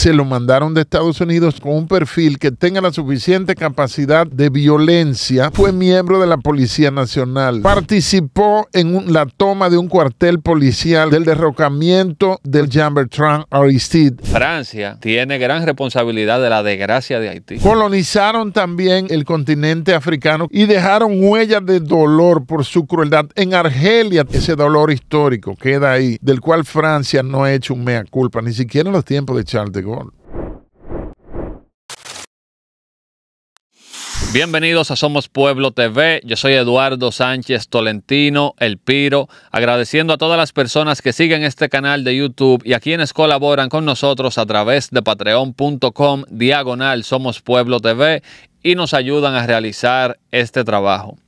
se lo mandaron de Estados Unidos con un perfil que tenga la suficiente capacidad de violencia. Fue miembro de la Policía Nacional. Participó en la toma de un cuartel policial del derrocamiento del Jean Trump Aristide. Francia tiene gran responsabilidad de la desgracia de Haití. Colonizaron también el continente africano y dejaron huellas de dolor por su crueldad. En Argelia ese dolor histórico queda ahí, del cual Francia no ha hecho un mea culpa, ni siquiera en los tiempos de Charles de Gaulle. Bienvenidos a Somos Pueblo TV. Yo soy Eduardo Sánchez Tolentino, El Piro, agradeciendo a todas las personas que siguen este canal de YouTube y a quienes colaboran con nosotros a través de patreon.com diagonal Somos Pueblo TV y nos ayudan a realizar este trabajo.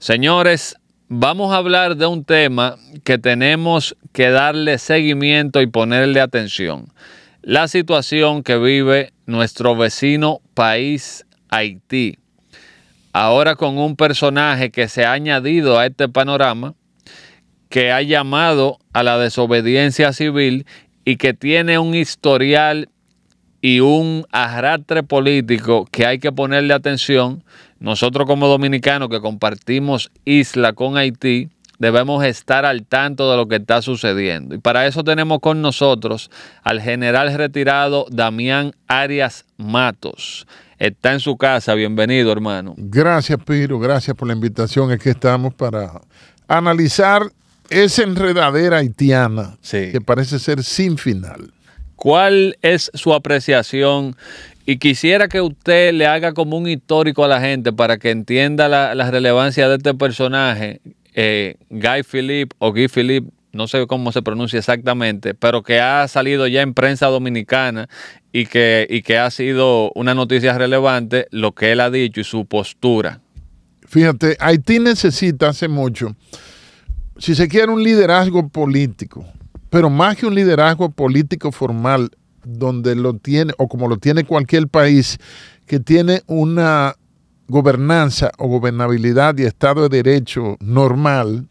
Señores, vamos a hablar de un tema que tenemos que darle seguimiento y ponerle atención. La situación que vive nuestro vecino país Haití ahora con un personaje que se ha añadido a este panorama, que ha llamado a la desobediencia civil y que tiene un historial y un arrastre político que hay que ponerle atención. Nosotros como dominicanos que compartimos isla con Haití, debemos estar al tanto de lo que está sucediendo. Y para eso tenemos con nosotros al general retirado Damián Arias Matos está en su casa. Bienvenido, hermano. Gracias, Piro. Gracias por la invitación. Aquí estamos para analizar esa enredadera haitiana que parece ser sin final. ¿Cuál es su apreciación? Y quisiera que usted le haga como un histórico a la gente para que entienda la, relevancia de este personaje, eh, Guy Philippe o Guy Philippe, no sé cómo se pronuncia exactamente, pero que ha salido ya en prensa dominicana y que, que ha sido una noticia relevante lo que él ha dicho y su postura. Fíjate, Haití necesita hace mucho, si se quiere, un liderazgo político, pero más que un liderazgo político formal, donde lo tiene, o como lo tiene cualquier país, que tiene una gobernanza o gobernabilidad y Estado de Derecho normal,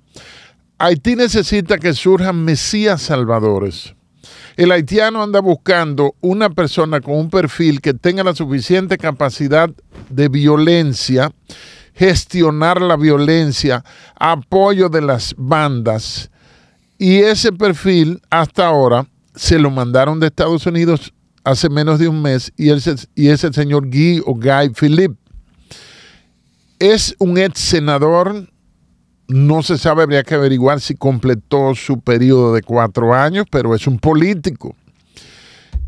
Haití necesita que surjan mesías salvadores el haitiano anda buscando una persona con un perfil que tenga la suficiente capacidad de violencia, gestionar la violencia, apoyo de las bandas. Y ese perfil hasta ahora se lo mandaron de Estados Unidos hace menos de un mes y, es el señor Guy o Guy Philip. Es un ex senador no se sabe, habría que averiguar si completó su periodo de cuatro años, pero es un político.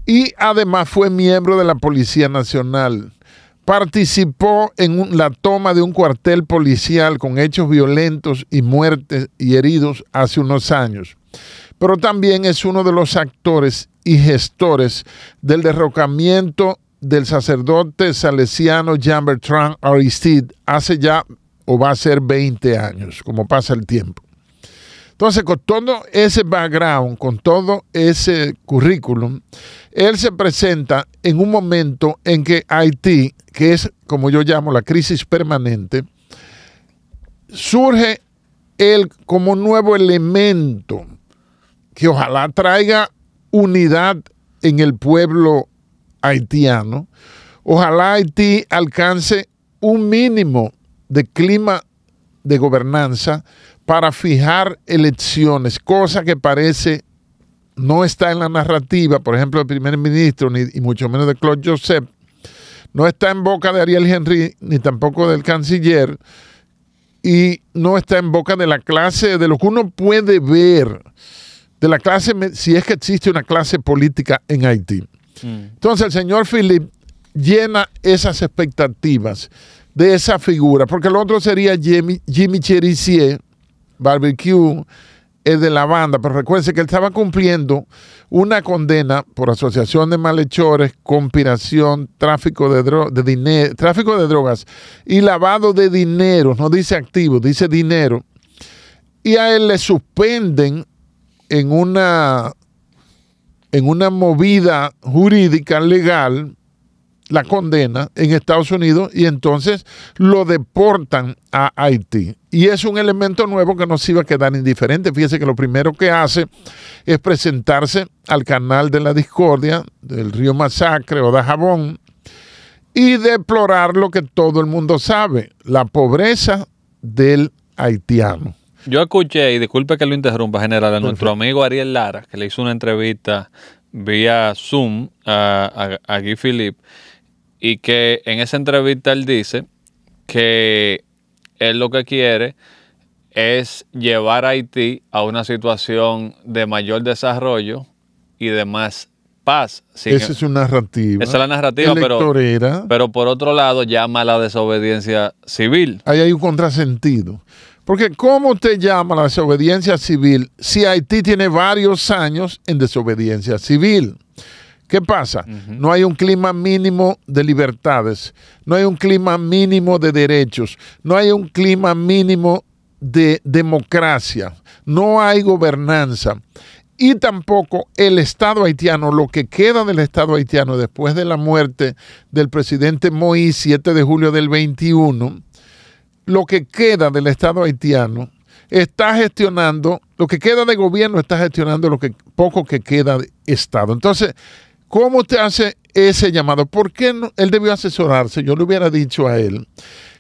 Y además fue miembro de la Policía Nacional. Participó en la toma de un cuartel policial con hechos violentos y muertes y heridos hace unos años. Pero también es uno de los actores y gestores del derrocamiento del sacerdote salesiano Jean-Bertrand Aristide hace ya o va a ser 20 años, como pasa el tiempo. Entonces, con todo ese background, con todo ese currículum, él se presenta en un momento en que Haití, que es como yo llamo la crisis permanente, surge él como nuevo elemento que ojalá traiga unidad en el pueblo haitiano. Ojalá Haití alcance un mínimo de clima de gobernanza para fijar elecciones, cosa que parece no está en la narrativa, por ejemplo, del primer ministro, ni, y mucho menos de Claude Joseph, no está en boca de Ariel Henry, ni tampoco del canciller, y no está en boca de la clase, de lo que uno puede ver, de la clase, si es que existe una clase política en Haití. Mm. Entonces el señor Philip llena esas expectativas de esa figura, porque el otro sería Jimmy, Jimmy Barbecue, es de la banda, pero recuerden que él estaba cumpliendo una condena por asociación de malhechores, conspiración, tráfico de, drogas y lavado de dinero, no dice activo, dice dinero. Y a él le suspenden en una, en una movida jurídica legal la condena en Estados Unidos y entonces lo deportan a Haití. Y es un elemento nuevo que nos iba a quedar indiferente. Fíjese que lo primero que hace es presentarse al canal de la discordia del río Masacre o de Jabón y deplorar lo que todo el mundo sabe, la pobreza del haitiano. Yo escuché, y disculpe que lo interrumpa, general, a nuestro amigo Ariel Lara, que le hizo una entrevista vía Zoom a, a Guy Philippe y que en esa entrevista él dice que él lo que quiere es llevar a Haití a una situación de mayor desarrollo y de más paz. esa es una narrativa. Esa es la narrativa, pero, pero por otro lado llama a la desobediencia civil. Ahí hay un contrasentido. Porque ¿cómo te llama la desobediencia civil si Haití tiene varios años en desobediencia civil? ¿Qué pasa? No hay un clima mínimo de libertades, no hay un clima mínimo de derechos, no hay un clima mínimo de democracia, no hay gobernanza y tampoco el Estado haitiano, lo que queda del Estado haitiano después de la muerte del presidente Moïse 7 de julio del 21, lo que queda del Estado haitiano está gestionando, lo que queda de gobierno está gestionando lo que poco que queda de Estado. Entonces, ¿Cómo te hace ese llamado? ¿Por qué él debió asesorarse? Yo le hubiera dicho a él,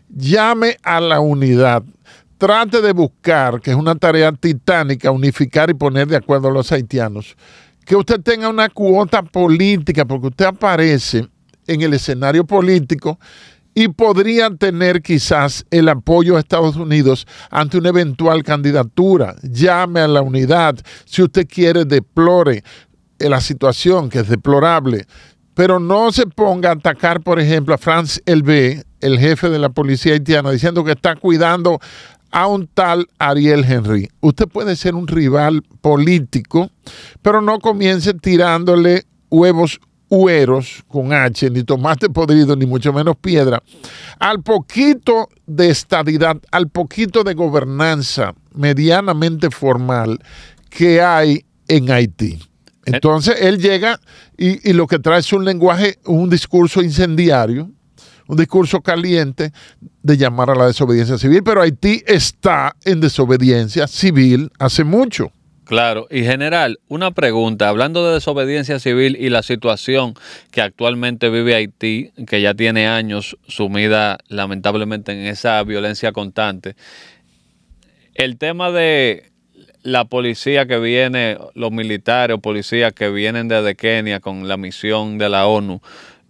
llame a la unidad, trate de buscar, que es una tarea titánica, unificar y poner de acuerdo a los haitianos, que usted tenga una cuota política, porque usted aparece en el escenario político y podría tener quizás el apoyo a Estados Unidos ante una eventual candidatura. Llame a la unidad. Si usted quiere, deplore la situación, que es deplorable, pero no se ponga a atacar, por ejemplo, a Franz Elbe, el jefe de la policía haitiana, diciendo que está cuidando a un tal Ariel Henry. Usted puede ser un rival político, pero no comience tirándole huevos hueros con H, ni tomate podrido, ni mucho menos piedra, al poquito de estabilidad, al poquito de gobernanza medianamente formal que hay en Haití. Eh. Entonces él llega y, lo que trae es un lenguaje, un discurso incendiario, un discurso caliente de llamar a la desobediencia civil, pero Haití está en desobediencia civil hace mucho. Claro, y general, una pregunta, hablando de desobediencia civil y la situación que actualmente vive Haití, que ya tiene años sumida lamentablemente en esa violencia constante, el tema de la policía que viene, los militares o policías que vienen desde Kenia con la misión de la ONU,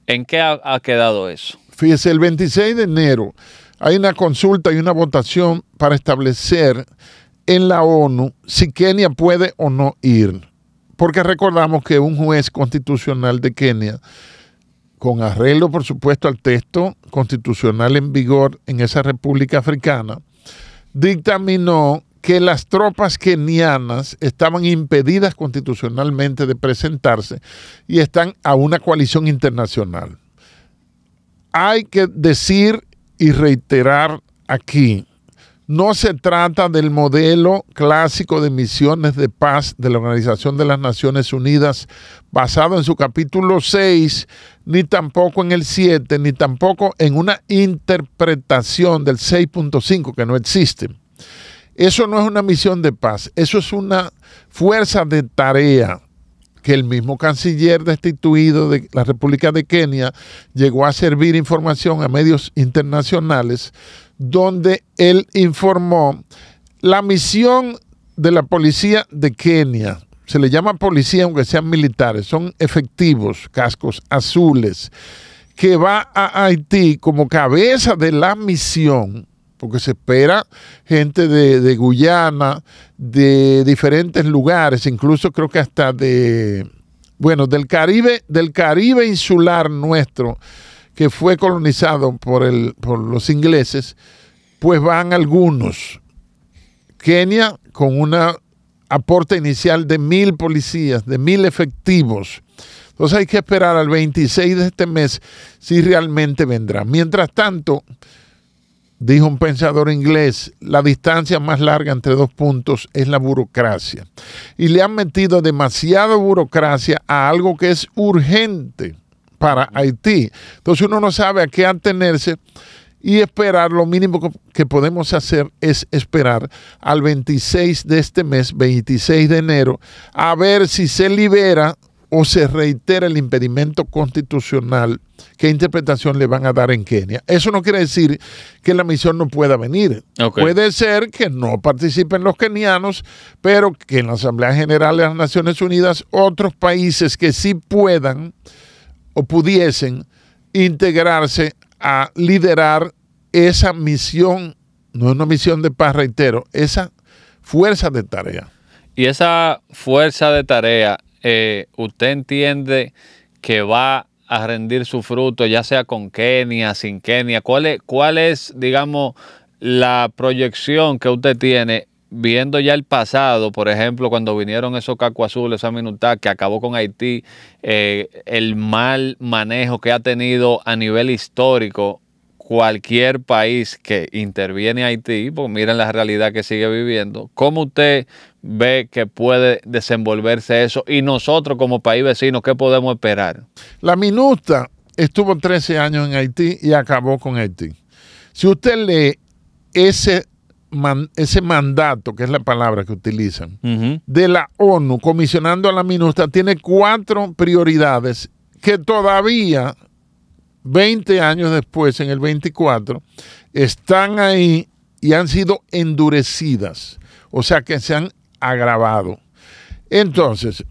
¿en qué ha, quedado eso? Fíjese, el 26 de enero hay una consulta y una votación para establecer en la ONU si Kenia puede o no ir. Porque recordamos que un juez constitucional de Kenia, con arreglo por supuesto al texto constitucional en vigor en esa República Africana, dictaminó que las tropas kenianas estaban impedidas constitucionalmente de presentarse y están a una coalición internacional. Hay que decir y reiterar aquí, no se trata del modelo clásico de misiones de paz de la Organización de las Naciones Unidas basado en su capítulo 6, ni tampoco en el 7, ni tampoco en una interpretación del 6.5 que no existe eso no es una misión de paz, eso es una fuerza de tarea que el mismo canciller destituido de la República de Kenia llegó a servir información a medios internacionales donde él informó la misión de la policía de Kenia. Se le llama policía aunque sean militares, son efectivos, cascos azules, que va a Haití como cabeza de la misión porque se espera gente de, Guyana, de diferentes lugares, incluso creo que hasta de, bueno, del Caribe, del Caribe insular nuestro, que fue colonizado por, por los ingleses, pues van algunos. Kenia con un aporte inicial de mil policías, de mil efectivos. Entonces hay que esperar al 26 de este mes si realmente vendrá. Mientras tanto, dijo un pensador inglés, la distancia más larga entre dos puntos es la burocracia. Y le han metido demasiada burocracia a algo que es urgente para Haití. Entonces uno no sabe a qué atenerse y esperar, lo mínimo que podemos hacer es esperar al 26 de este mes, 26 de enero, a ver si se libera o se reitera el impedimento constitucional, ¿qué interpretación le van a dar en Kenia? Eso no quiere decir que la misión no pueda venir. Puede ser que no participen los kenianos, pero que en la Asamblea General de las Naciones Unidas otros países que sí puedan o pudiesen integrarse a liderar esa misión, no es una misión de paz, reitero, esa fuerza de tarea. Y esa fuerza de tarea eh, usted entiende que va a rendir su fruto, ya sea con Kenia, sin Kenia? ¿Cuál es, digamos, la proyección que usted tiene viendo ya el pasado, por ejemplo, cuando vinieron esos Caco azules, esa minuta que acabó con Haití, eh, el mal manejo que ha tenido a nivel histórico cualquier país que interviene en Haití, pues miren la realidad que sigue viviendo, ¿cómo usted ve que puede desenvolverse eso? Y nosotros como país vecino, ¿qué podemos esperar? La minuta estuvo 13 años en Haití y acabó con Haití. Si usted lee ese, ese mandato, que es la palabra que utilizan, de la ONU comisionando a la minuta, tiene cuatro prioridades que todavía 20 años después, en el 24, están ahí y han sido endurecidas, o sea que se han agravado. Entonces,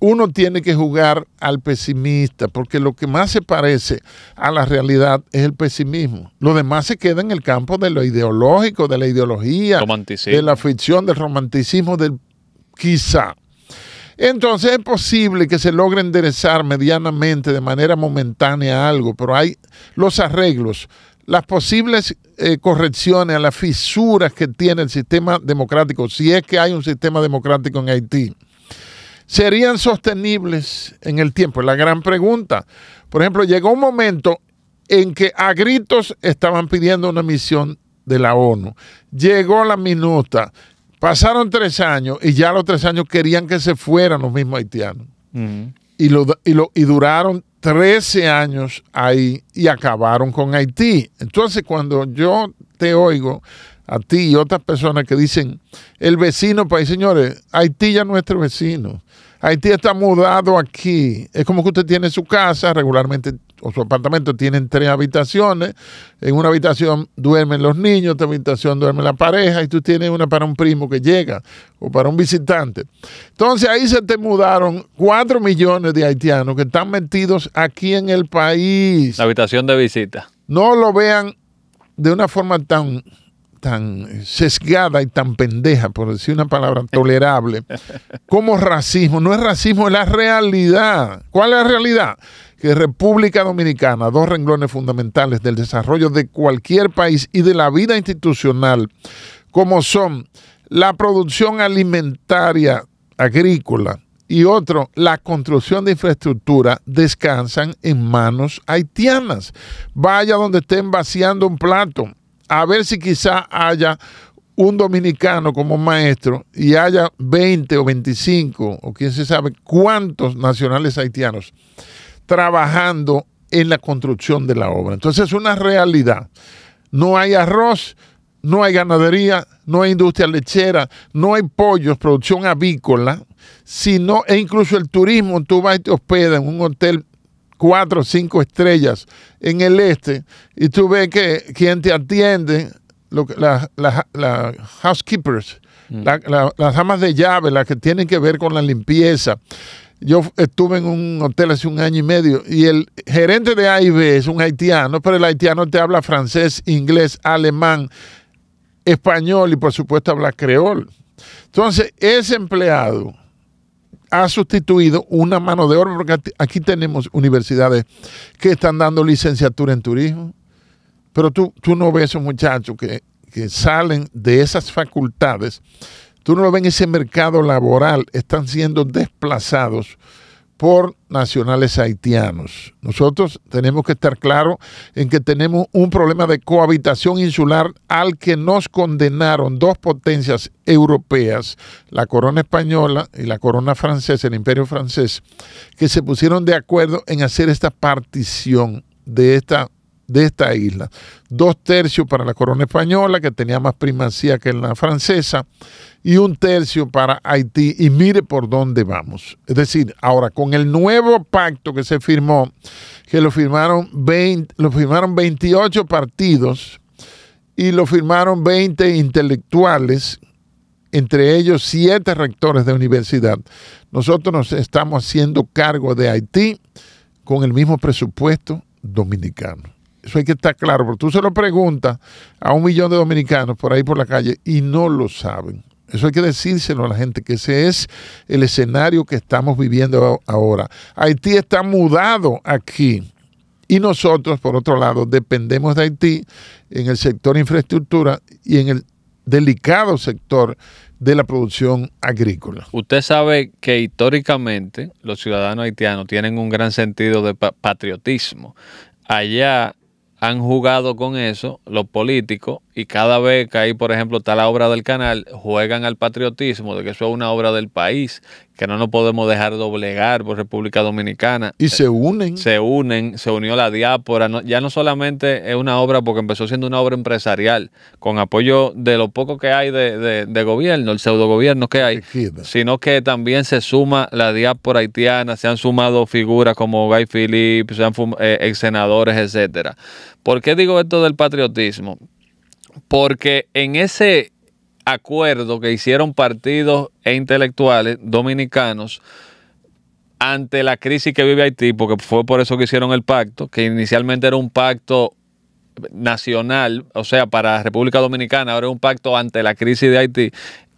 uno tiene que jugar al pesimista, porque lo que más se parece a la realidad es el pesimismo. Lo demás se queda en el campo de lo ideológico, de la ideología, de la ficción, del romanticismo, del quizá. Entonces es posible que se logre enderezar medianamente, de manera momentánea algo, pero hay los arreglos, las posibles eh, correcciones a las fisuras que tiene el sistema democrático, si es que hay un sistema democrático en Haití, serían sostenibles en el tiempo. Es la gran pregunta. Por ejemplo, llegó un momento en que a gritos estaban pidiendo una misión de la ONU. Llegó la minuta, Pasaron tres años y ya los tres años querían que se fueran los mismos haitianos. y, lo, y, lo, y duraron 13 años ahí y acabaron con Haití. Entonces cuando yo te oigo a ti y otras personas que dicen, el vecino ahí señores, Haití ya es nuestro vecino. Haití está mudado aquí. Es como que usted tiene su casa, regularmente o su apartamento tienen tres habitaciones. En una habitación duermen los niños, en otra habitación duerme la pareja y tú tienes una para un primo que llega o para un visitante. Entonces ahí se te mudaron cuatro millones de haitianos que están metidos aquí en el país. La habitación de visita. No lo vean de una forma tan tan sesgada y tan pendeja, por decir una palabra tolerable, como racismo. No es racismo, es la realidad. ¿Cuál es la realidad? que República Dominicana, dos renglones fundamentales del desarrollo de cualquier país y de la vida institucional, como son la producción alimentaria agrícola y otro, la construcción de infraestructura, descansan en manos haitianas. Vaya donde estén vaciando un plato, a ver si quizá haya un dominicano como maestro y haya 20 o 25 o quién se sabe cuántos nacionales haitianos trabajando en la construcción de la obra. Entonces es una realidad. No hay arroz, no hay ganadería, no hay industria lechera, no hay pollos, producción avícola, sino, e incluso el turismo, tú vas y te hospedas en un hotel cuatro o cinco estrellas en el este y tú ves que quien te atiende, mm. las housekeepers, las amas de llave, las que tienen que ver con la limpieza, yo estuve en un hotel hace un año y medio y el gerente de AIB es un haitiano, pero el haitiano te habla francés, inglés, alemán, español y por supuesto habla creol. Entonces, ese empleado ha sustituido una mano de obra, porque aquí tenemos universidades que están dando licenciatura en turismo, pero tú, no ves a esos muchachos que, que salen de esas facultades tú no lo ves en ese mercado laboral, están siendo desplazados por nacionales haitianos. Nosotros tenemos que estar claros en que tenemos un problema de cohabitación insular al que nos condenaron dos potencias europeas, la corona española y la corona francesa, el imperio francés, que se pusieron de acuerdo en hacer esta partición de esta de esta isla. Dos tercios para la corona española, que tenía más primacía que la francesa, y un tercio para Haití. Y mire por dónde vamos. Es decir, ahora con el nuevo pacto que se firmó, que lo firmaron, 20, lo firmaron 28 partidos y lo firmaron 20 intelectuales, entre ellos siete rectores de universidad. Nosotros nos estamos haciendo cargo de Haití con el mismo presupuesto dominicano. Eso hay que estar claro, porque tú se lo preguntas a un millón de dominicanos por ahí por la calle y no lo saben. Eso hay que decírselo a la gente, que ese es el escenario que estamos viviendo ahora. Haití está mudado aquí. Y nosotros, por otro lado, dependemos de Haití en el sector infraestructura y en el delicado sector de la producción agrícola. Usted sabe que históricamente los ciudadanos haitianos tienen un gran sentido de patriotismo. Allá han jugado con eso los políticos y cada vez que ahí, por ejemplo, está la obra del canal, juegan al patriotismo de que eso es una obra del país, que no nos podemos dejar doblegar por República Dominicana. Y se unen. Se unen, se unió la diáspora. ya no solamente es una obra, porque empezó siendo una obra empresarial, con apoyo de lo poco que hay de, de, gobierno, el pseudogobierno que hay, sino que también se suma la diáspora haitiana, se han sumado figuras como Guy Phillips, se eh, ex senadores, etcétera. ¿Por qué digo esto del patriotismo? porque en ese acuerdo que hicieron partidos e intelectuales dominicanos ante la crisis que vive Haití, porque fue por eso que hicieron el pacto, que inicialmente era un pacto nacional, o sea, para República Dominicana, ahora es un pacto ante la crisis de Haití,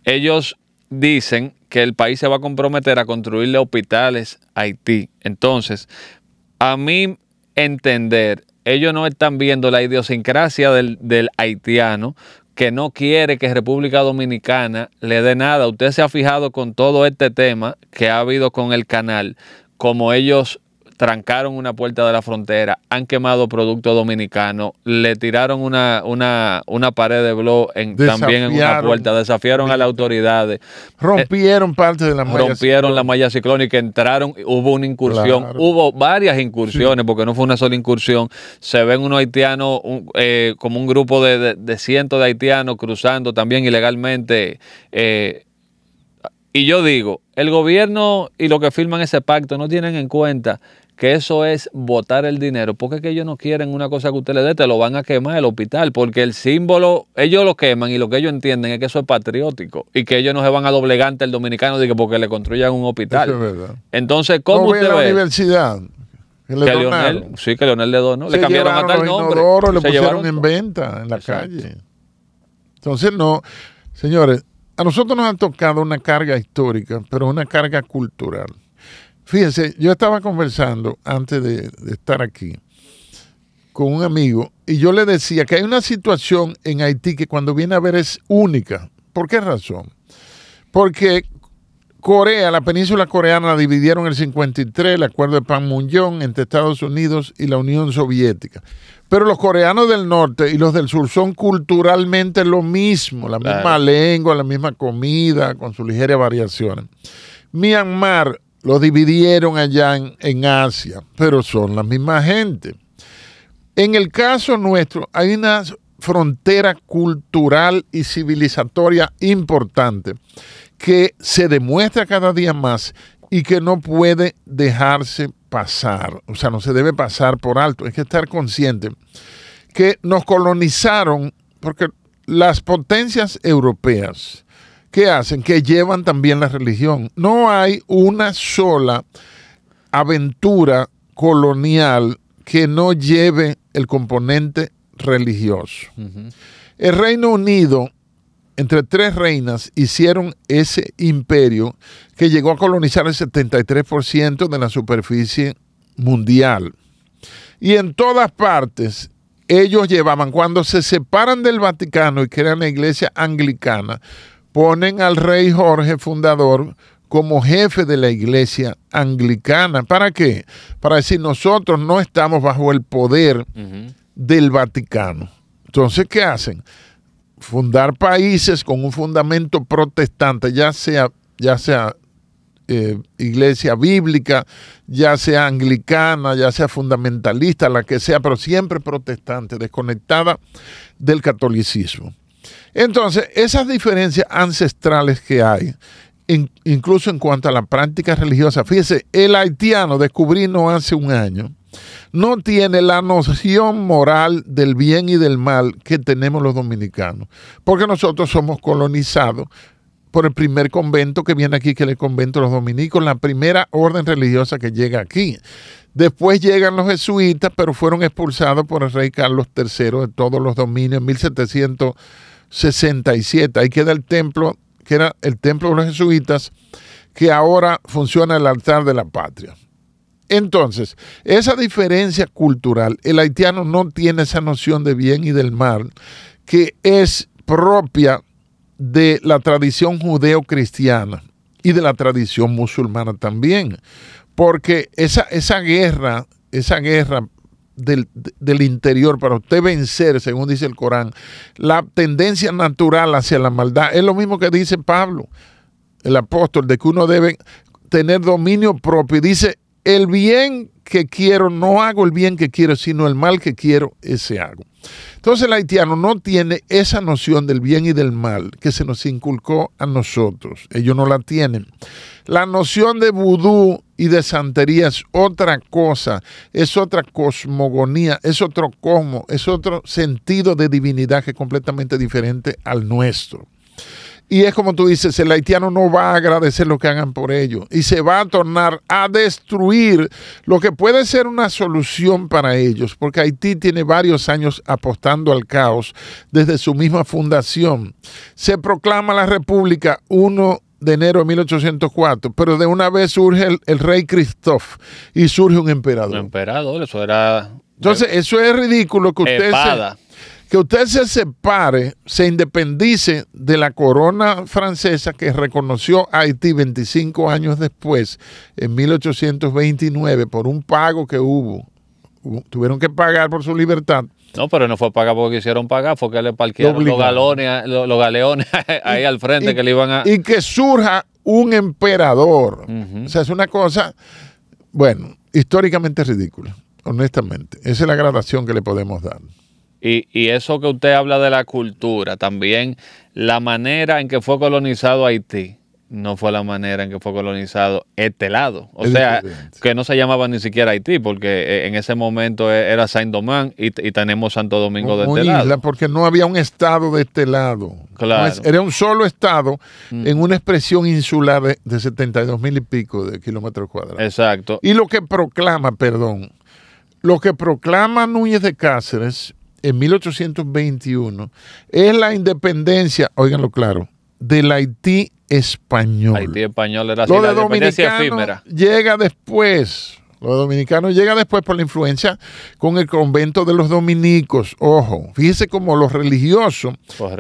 ellos dicen que el país se va a comprometer a construirle hospitales a Haití. Entonces, a mí entender ellos no están viendo la idiosincrasia del, del haitiano que no quiere que República Dominicana le dé nada. Usted se ha fijado con todo este tema que ha habido con el canal, como ellos trancaron una puerta de la frontera, han quemado producto dominicano, le tiraron una, pared de blog también en una puerta, desafiaron a las autoridades. Rompieron eh, parte de la malla Rompieron la malla ciclónica, entraron, hubo una incursión, hubo varias incursiones, porque no fue una sola incursión. Se ven unos haitianos, eh, como un grupo de, cientos de haitianos cruzando también ilegalmente. Eh, y yo digo, el gobierno y los que firman ese pacto no tienen en cuenta que eso es votar el dinero, porque que ellos no quieren una cosa que usted le dé, te lo van a quemar el hospital, porque el símbolo, ellos lo queman y lo que ellos entienden es que eso es patriótico y que ellos no se van a doblegar ante el dominicano de porque le construyan un hospital. Entonces, ¿cómo usted ve? la universidad. Que, le sí, que Leonel le donó. le cambiaron hasta el nombre. le pusieron en venta en la calle. Entonces, no, señores, a nosotros nos ha tocado una carga histórica, pero una carga cultural. Fíjense, yo estaba conversando antes de, estar aquí con un amigo y yo le decía que hay una situación en Haití que cuando viene a ver es única. ¿Por qué razón? Porque Corea, la península coreana la dividieron en el 53, el acuerdo de Panmunjom entre Estados Unidos y la Unión Soviética. Pero los coreanos del norte y los del sur son culturalmente lo mismo, la misma lengua, la misma comida, con sus ligeras variaciones. Myanmar lo dividieron allá en, Asia, pero son la misma gente. En el caso nuestro hay una frontera cultural y civilizatoria importante que se demuestra cada día más y que no puede dejarse pasar, o sea, no se debe pasar por alto, hay que estar consciente que nos colonizaron porque las potencias europeas que hacen, que llevan también la religión. No hay una sola aventura colonial que no lleve el componente religioso. El Reino Unido, entre tres reinas, hicieron ese imperio que llegó a colonizar el 73% de la superficie mundial. Y en todas partes ellos llevaban, cuando se separan del Vaticano y crean la iglesia anglicana, ponen al rey Jorge, fundador, como jefe de la iglesia anglicana. ¿Para qué? Para decir, nosotros no estamos bajo el poder del Vaticano. Entonces, ¿qué hacen? Fundar países con un fundamento protestante, ya sea, ya sea eh, iglesia bíblica, ya sea anglicana, ya sea fundamentalista, la que sea, pero siempre protestante, desconectada del catolicismo. Entonces, esas diferencias ancestrales que hay, incluso en cuanto a la práctica religiosa, fíjese, el haitiano, descubrí no hace un año, no tiene la noción moral del bien y del mal que tenemos los dominicanos, porque nosotros somos colonizados por el primer convento que viene aquí, que es el convento de los dominicos, la primera orden religiosa que llega aquí. Después llegan los jesuitas, pero fueron expulsados por el rey Carlos III de todos los dominios en 1700. 67. Ahí queda el templo, que era el templo de los jesuitas, que ahora funciona el altar de la patria. Entonces, esa diferencia cultural, el haitiano no tiene esa noción de bien y del mal que es propia de la tradición judeo-cristiana y de la tradición musulmana también, porque esa guerra, esa guerra del, interior, para usted vencer, según dice el Corán, la tendencia natural hacia la maldad. Es lo mismo que dice Pablo, el apóstol, de que uno debe tener dominio propio. Y dice, el bien que quiero no hago el bien que quiero, sino el mal que quiero, ese hago. Entonces el haitiano no tiene esa noción del bien y del mal que se nos inculcó a nosotros. Ellos no la tienen. La noción de vudú y de santería es otra cosa, es otra cosmogonía, es otro cosmo, es otro sentido de divinidad que es completamente diferente al nuestro. Y es como tú dices, el haitiano no va a agradecer lo que hagan por ello y se va a tornar a destruir lo que puede ser una solución para ellos, porque Haití tiene varios años apostando al caos desde su misma fundación. Se proclama la República 1 de enero de 1804, pero de una vez surge el, rey Christophe y surge un emperador. Un emperador, eso era... Entonces, eso es ridículo que usted que usted se separe, se independice de la corona francesa que reconoció a Haití 25 años después, en 1829, por un pago que hubo. Tuvieron que pagar por su libertad. No, pero no fue pagar porque quisieron pagar, fue que le parquearon los, galones, los, galeones ahí al frente que le iban a... Y que surja un emperador. O sea, es una cosa, bueno, históricamente ridícula, honestamente. Esa es la gradación que le podemos dar. Y, eso que usted habla de la cultura, también la manera en que fue colonizado Haití no fue la manera en que fue colonizado este lado. O sea, que no se llamaba ni siquiera Haití, porque eh, en ese momento e, era Saint-Domingue y, tenemos Santo Domingo de este lado. Porque no había un estado de este lado. era un solo estado mm. en una expresión insular de, de 72 mil y pico de kilómetros cuadrados. Exacto. Y lo que proclama, perdón, lo que proclama Núñez de Cáceres en 1821 es la independencia, óiganlo claro, del Haití español. Haití español era la efímera. Llega después. los dominicanos dominicano llega después por la influencia con el convento de los dominicos. Ojo, fíjese cómo lo religioso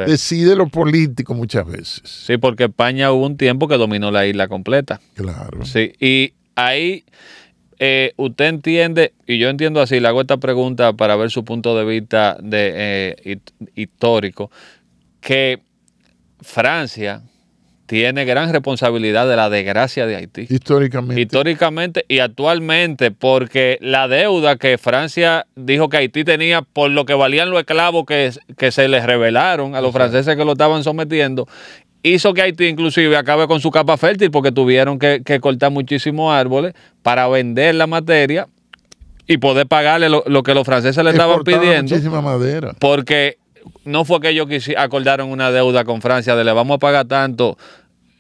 decide lo político muchas veces. Sí, porque España hubo un tiempo que dominó la isla completa. Claro. Sí, y ahí eh, usted entiende, y yo entiendo así, le hago esta pregunta para ver su punto de vista de, eh, histórico, que Francia tiene gran responsabilidad de la desgracia de Haití. Históricamente. Históricamente y actualmente, porque la deuda que Francia dijo que Haití tenía por lo que valían los esclavos que, que se les revelaron a los franceses que lo estaban sometiendo hizo que Haití inclusive acabe con su capa fértil porque tuvieron que, cortar muchísimos árboles para vender la materia y poder pagarle lo, que los franceses le estaban pidiendo. Muchísima madera. Porque no fue que ellos acordaron una deuda con Francia de le vamos a pagar tanto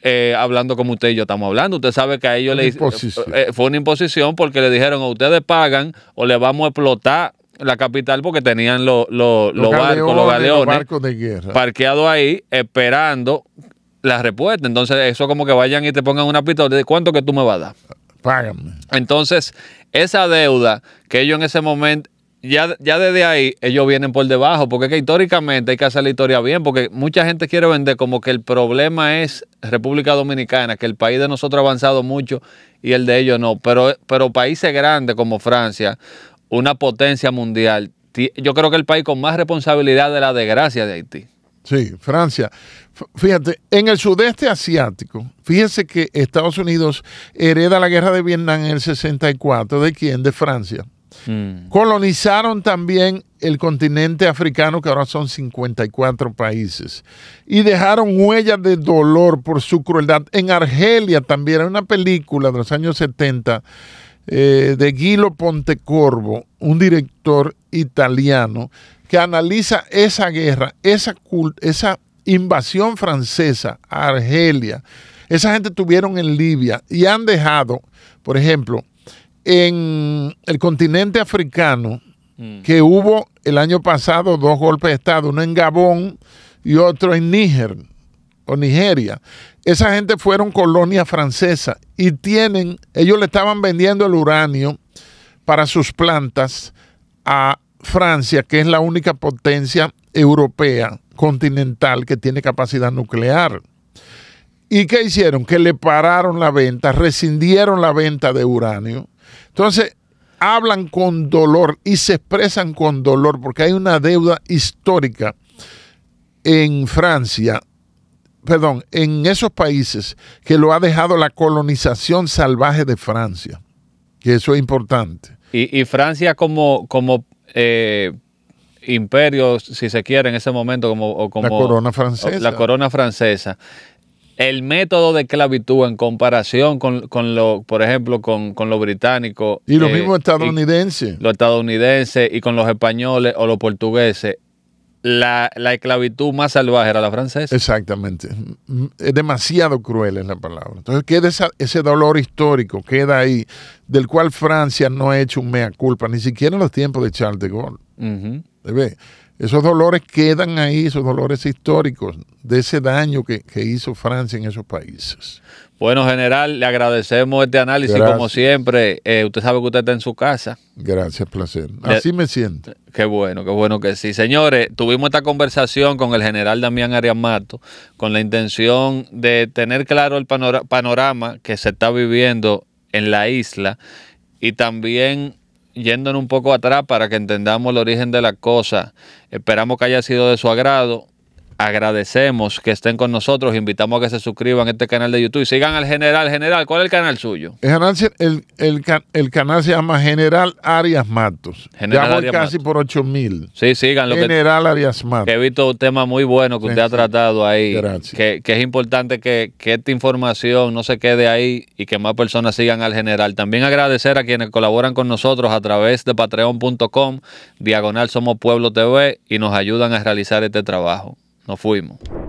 eh, hablando como usted y yo estamos hablando. Usted sabe que a ellos le eh, fue una imposición porque le dijeron o ustedes pagan o le vamos a explotar la capital porque tenían los lo, barcos, los galeones. de guerra. Parqueados ahí, esperando la respuesta. Entonces, eso como que vayan y te pongan una pistola de cuánto que tú me vas a dar. Págame. Entonces, esa deuda que ellos en ese momento, ya, ya desde ahí ellos vienen por debajo, porque es que históricamente hay que hacer la historia bien, porque mucha gente quiere vender como que el problema es República Dominicana, que el país de nosotros ha avanzado mucho y el de ellos no, pero, pero países grandes como Francia, una potencia mundial, yo creo que el país con más responsabilidad de la desgracia de Haití. Sí, Francia. Fíjate, en el sudeste asiático, fíjese que Estados Unidos hereda la guerra de Vietnam en el 64. ¿De quién? De Francia. Mm. Colonizaron también el continente africano, que ahora son 54 países, y dejaron huellas de dolor por su crueldad. En Argelia también en una película de los años 70 eh, de Guilo Pontecorvo, un director italiano, que analiza esa guerra, esa, esa invasión francesa a Argelia. Esa gente tuvieron en Libia y han dejado, por ejemplo, en el continente africano, mm. que hubo el año pasado dos golpes de Estado, uno en Gabón y otro en Níger o Nigeria. Esa gente fueron colonia francesa y tienen, ellos le estaban vendiendo el uranio para sus plantas a Francia, que es la única potencia europea continental que tiene capacidad nuclear. ¿Y qué hicieron? Que le pararon la venta, rescindieron la venta de uranio. Entonces, hablan con dolor y se expresan con dolor porque hay una deuda histórica en Francia perdón, en esos países que lo ha dejado la colonización salvaje de Francia, que eso es importante. Y, Francia como, como eh, imperio, si se quiere, en ese momento, como, La corona francesa. La corona francesa. El método de esclavitud en comparación con, lo, por ejemplo, con, lo británico. Y lo eh, mismo estadounidense. Lo estadounidense y con los españoles o los portugueses la, esclavitud más salvaje era la francesa. Exactamente. Es demasiado cruel es la palabra. Entonces queda ese dolor histórico, queda ahí, del cual Francia no ha hecho un mea culpa, ni siquiera en los tiempos de Charles de Gaulle. Esos dolores quedan ahí, esos dolores históricos, de ese daño que, que hizo Francia en esos países. Bueno, general, le agradecemos este análisis como siempre. Eh, usted sabe que usted está en su casa. Gracias, placer. Así me siento. Qué bueno, qué bueno que sí. Señores, tuvimos esta conversación con el general Damián Ariamato con la intención de tener claro el panorama que se está viviendo en la isla y también yéndonos un poco atrás para que entendamos el origen de la cosa. Esperamos que haya sido de su agrado agradecemos que estén con nosotros. Invitamos a que se suscriban a este canal de YouTube y sigan al general. General, ¿cuál es el canal suyo? El, canal, se llama General Arias Matos. ya voy casi por 8 mil. Sí, sigan. General Arias Matos. he visto un tema muy bueno que usted ha tratado ahí. Que, es importante que, que esta información no se quede ahí y que más personas sigan al general. También agradecer a quienes colaboran con nosotros a través de patreon.com, diagonal Somos Pueblo TV y nos ayudan a realizar este trabajo. Nos irmão.